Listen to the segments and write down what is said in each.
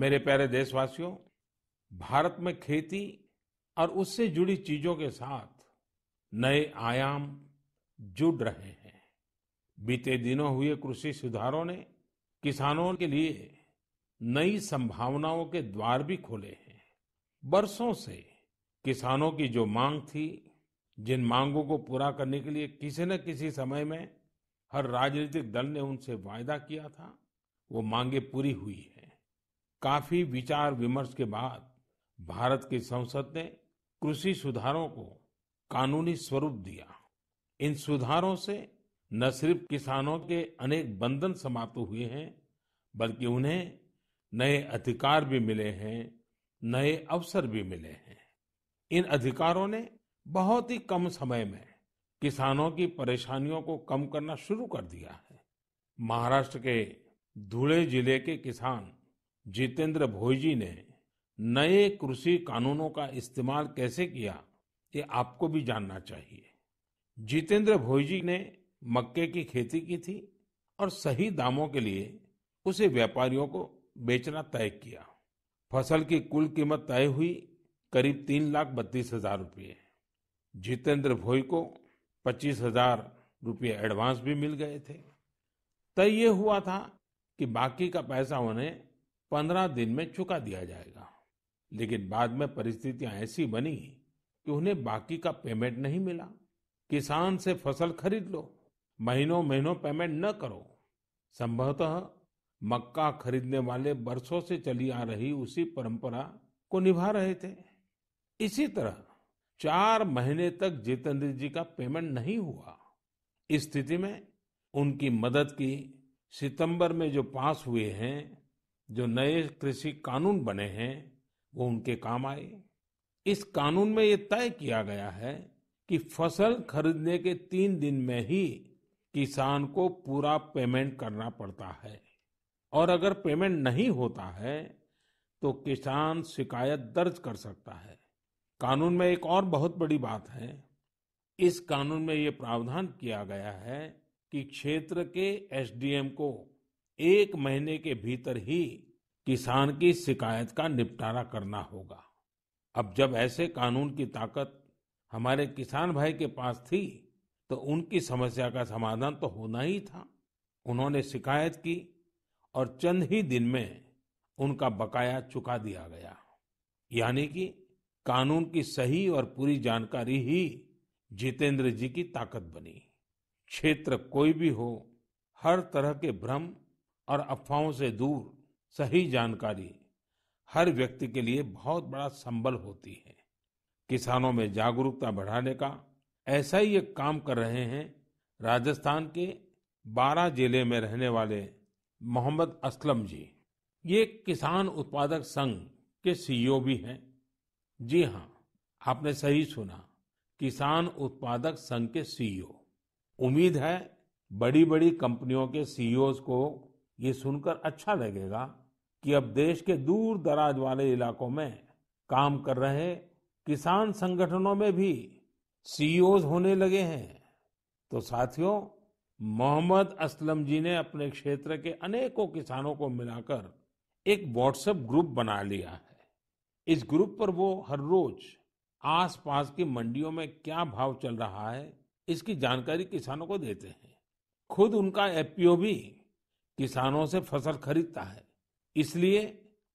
मेरे प्यारे देशवासियों भारत में खेती और उससे जुड़ी चीजों के साथ नए आयाम जुड़ रहे हैं बीते दिनों हुए कृषि सुधारों ने किसानों के लिए नई संभावनाओं के द्वार भी खोले हैं बरसों से किसानों की जो मांग थी जिन मांगों को पूरा करने के लिए किसी न किसी समय में हर राजनीतिक दल ने उनसे वायदा किया था वो मांगे पूरी हुई है काफी विचार विमर्श के बाद भारत की संसद ने कृषि सुधारों को कानूनी स्वरूप दिया इन सुधारों से न सिर्फ किसानों के अनेक बंधन समाप्त हुए हैं बल्कि उन्हें नए अधिकार भी मिले हैं नए अवसर भी मिले हैं इन अधिकारों ने बहुत ही कम समय में किसानों की परेशानियों को कम करना शुरू कर दिया है महाराष्ट्र के धुले जिले के किसान जितेंद्र भोइजी ने नए कृषि कानूनों का इस्तेमाल कैसे किया ये आपको भी जानना चाहिए जितेंद्र भोइजी ने मक्के की खेती की थी और सही दामों के लिए उसे व्यापारियों को बेचना तय किया फसल की कुल कीमत तय हुई करीब तीन लाख बत्तीस हजार रुपये जितेंद्र भोई को पच्चीस हजार रुपये एडवांस भी मिल गए थे तय ये हुआ था कि बाकी का पैसा उन्हें पंद्रह दिन में चुका दिया जाएगा लेकिन बाद में परिस्थितियां ऐसी बनी कि उन्हें बाकी का पेमेंट नहीं मिला किसान से फसल खरीद लो महीनों महीनों पेमेंट न करो संभवतः मक्का खरीदने वाले बरसों से चली आ रही उसी परंपरा को निभा रहे थे इसी तरह चार महीने तक जितेंद्र जी का पेमेंट नहीं हुआ इस स्थिति में उनकी मदद की सितंबर में जो पास हुए हैं जो नए कृषि कानून बने हैं वो उनके काम आए इस कानून में ये तय किया गया है कि फसल खरीदने के तीन दिन में ही किसान को पूरा पेमेंट करना पड़ता है और अगर पेमेंट नहीं होता है तो किसान शिकायत दर्ज कर सकता है कानून में एक और बहुत बड़ी बात है इस कानून में ये प्रावधान किया गया है कि क्षेत्र के एसडीएम को एक महीने के भीतर ही किसान की शिकायत का निपटारा करना होगा अब जब ऐसे कानून की ताकत हमारे किसान भाई के पास थी तो उनकी समस्या का समाधान तो होना ही था उन्होंने शिकायत की और चंद ही दिन में उनका बकाया चुका दिया गया यानी कि कानून की सही और पूरी जानकारी ही जितेंद्र जी की ताकत बनी क्षेत्र कोई भी हो हर तरह के भ्रम और अफवाहों से दूर सही जानकारी हर व्यक्ति के लिए बहुत बड़ा संबल होती है किसानों में जागरूकता बढ़ाने का ऐसा ही एक काम कर रहे हैं राजस्थान के बारह जिले में रहने वाले मोहम्मद असलम जी ये किसान उत्पादक संघ के सीईओ भी हैं जी हाँ आपने सही सुना किसान उत्पादक संघ के सीईओ उम्मीद है बड़ी बड़ी कंपनियों के सीईओ को ये सुनकर अच्छा लगेगा कि अब देश के दूर दराज वाले इलाकों में काम कर रहे किसान संगठनों में भी सीईओ e होने लगे हैं तो साथियों मोहम्मद असलम जी ने अपने क्षेत्र के अनेकों किसानों को मिलाकर एक व्हाट्सएप ग्रुप बना लिया है इस ग्रुप पर वो हर रोज आसपास की मंडियों में क्या भाव चल रहा है इसकी जानकारी किसानों को देते हैं खुद उनका एफपीओ भी किसानों से फसल खरीदता है इसलिए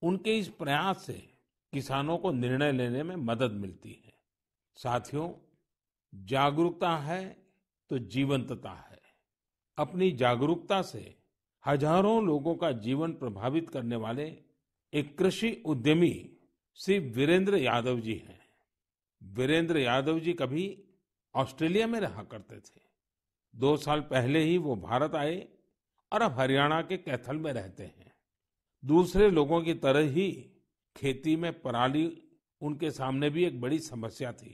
उनके इस प्रयास से किसानों को निर्णय लेने में मदद मिलती है साथियों जागरूकता है तो जीवंतता है अपनी जागरूकता से हजारों लोगों का जीवन प्रभावित करने वाले एक कृषि उद्यमी श्री वीरेंद्र यादव जी हैं वीरेंद्र यादव जी कभी ऑस्ट्रेलिया में रहा करते थे दो साल पहले ही वो भारत आए और अब हरियाणा के कैथल में रहते हैं दूसरे लोगों की तरह ही खेती में पराली उनके सामने भी एक बड़ी समस्या थी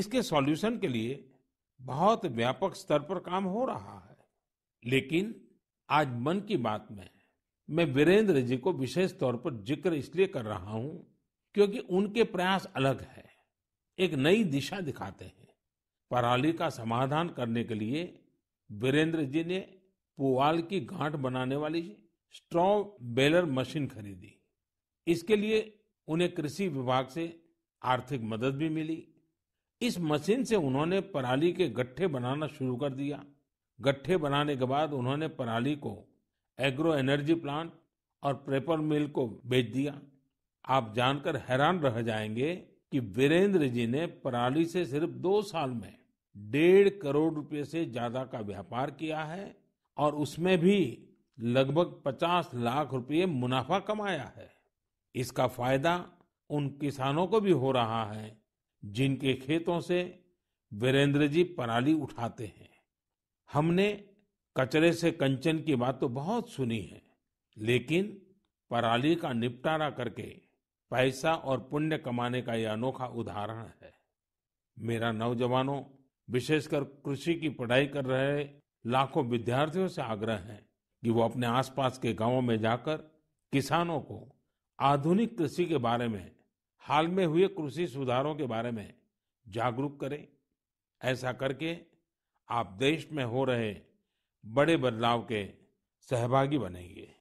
इसके सॉल्यूशन के लिए बहुत व्यापक स्तर पर काम हो रहा है लेकिन आज मन की बात में मैं वीरेंद्र जी को विशेष तौर पर जिक्र इसलिए कर रहा हूं क्योंकि उनके प्रयास अलग है एक नई दिशा दिखाते हैं पराली का समाधान करने के लिए वीरेंद्र जी ने पुआल की गांठ बनाने वाली स्ट्रॉ बेलर मशीन खरीदी इसके लिए उन्हें कृषि विभाग से आर्थिक मदद भी मिली इस मशीन से उन्होंने पराली के गट्ठे बनाना शुरू कर दिया गट्ठे बनाने के बाद उन्होंने पराली को एग्रो एनर्जी प्लांट और पेपर मिल को बेच दिया आप जानकर हैरान रह जाएंगे कि वीरेंद्र जी ने पराली से सिर्फ दो साल में डेढ़ करोड़ रुपए से ज्यादा का व्यापार किया है और उसमें भी लगभग 50 लाख रुपए मुनाफा कमाया है इसका फायदा उन किसानों को भी हो रहा है जिनके खेतों से वीरेंद्र जी पराली उठाते हैं हमने कचरे से कंचन की बात तो बहुत सुनी है लेकिन पराली का निपटारा करके पैसा और पुण्य कमाने का यह अनोखा उदाहरण है मेरा नौजवानों विशेषकर कृषि की पढ़ाई कर रहे लाखों विद्यार्थियों से आग्रह है कि वो अपने आसपास के गांवों में जाकर किसानों को आधुनिक कृषि के बारे में हाल में हुए कृषि सुधारों के बारे में जागरूक करें ऐसा करके आप देश में हो रहे बड़े बदलाव के सहभागी बनेंगे